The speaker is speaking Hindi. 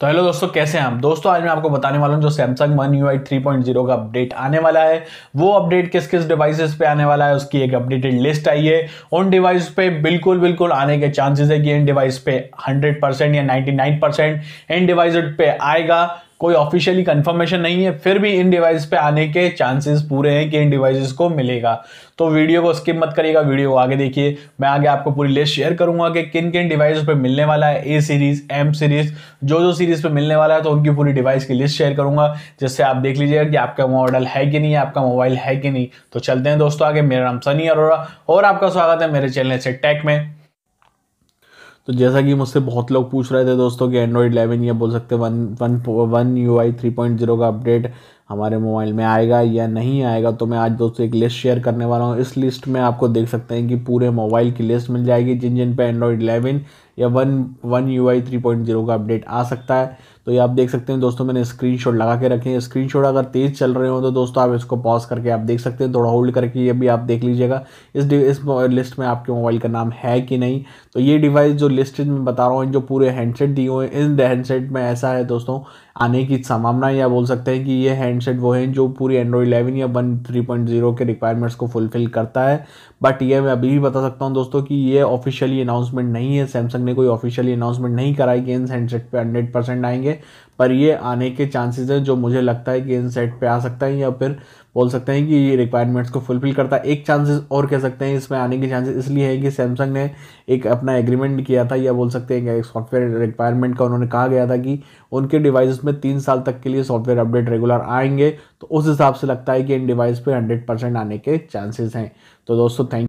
तो हेलो दोस्तों कैसे हैं आप दोस्तों आज मैं आपको बताने वाला हूं जो Samsung one U I three point zero का अपडेट आने वाला है वो अपडेट किस किस डिवाइसेस पे आने वाला है उसकी एक अपडेटेड लिस्ट आई है उन डिवाइस पे बिल्कुल बिल्कुल आने के चांसेस है कि इन डिवाइस पे हंड्रेड परसेंट या नाइन्टी नाइन परसेंट इन डिवाइस पे आएगा कोई ऑफिशियली कंफर्मेशन नहीं है फिर भी इन डिवाइस पे आने के चांसेस पूरे हैं कि इन डिवाइसेस को मिलेगा तो वीडियो को स्किप मत करिएगा वीडियो को आगे देखिए मैं आगे आपको पूरी लिस्ट शेयर करूंगा कि किन किन डिवाइस पे मिलने वाला है ए सीरीज एम सीरीज जो जो सीरीज पे मिलने वाला है तो उनकी पूरी डिवाइस की लिस्ट शेयर करूंगा जिससे आप देख लीजिएगा कि आपका मॉडल है कि नहीं आपका मोबाइल है कि नहीं तो चलते हैं दोस्तों आगे मेरा नाम सनी अरोरा और आपका स्वागत है मेरे चैनल से टेक में तो जैसा कि मुझसे बहुत लोग पूछ रहे थे दोस्तों कि एंड्रॉयड 11 या बोल सकते one one one U I three point zero का अपडेट हमारे मोबाइल में आएगा या नहीं आएगा तो मैं आज दोस्तों एक लिस्ट शेयर करने वाला हूँ इस लिस्ट में आपको देख सकते हैं कि पूरे मोबाइल की लिस्ट मिल जाएगी जिन जिन पे एंड्रॉयड 11 या one one U I three point zero का अपडेट आ सकता है तो ये आप देख सकते हैं दोस्तों मैंने स्क्रीनशॉट लगा के रखे हैं स्क्रीन अगर तेज़ चल रहे हो तो दोस्तों आप इसको पॉज करके आप देख सकते हैं थोड़ा होल्ड करके ये भी आप देख लीजिएगा इस इस लिस्ट में आपके मोबाइल का नाम है कि नहीं तो ये डिवाइस जो लिस्ट में बता रहा हूँ जो पूरे हैंडसेट दिए हुए हैं इन हैंडसेट में ऐसा है दोस्तों आने की संभावना या बोल सकते हैं कि ये हैंडसेट वो हैं जो पूरी एंड्रॉयड इलेवन या वन थ्री पॉइंट जीरो के रिक्वायरमेंट्स को फुलफिल करता है बट ये मैं अभी भी बता सकता हूँ दोस्तों कि ये ऑफिशियली अनाउंसमेंट नहीं है सैमसंग ने कोई ऑफिशियली अनाउंसमेंट नहीं कराई कि इन हैंडसेट पे हंड्रेड परसेंट आएंगे पर ये आने के चांसेज हैं जो मुझे लगता है कि इन सेट पर आ सकता है या फिर बोल सकते हैं कि रिक्वायरमेंट्स को फुलफिल करता है एक चांसेस और कह सकते हैं इसमें आने के चांसेस इसलिए है कि सैमसंग ने एक अपना एग्रीमेंट किया था या बोल सकते हैं कि सॉफ्टवेयर रिक्वायरमेंट का उन्होंने कहा गया था कि उनके डिवाइस में तीन साल तक के लिए सॉफ्टवेयर अपडेट रेगुलर आएंगे तो उस हिसाब से लगता है कि इन डिवाइस पर हंड्रेड आने के चांसेज हैं तो दोस्तों थैंक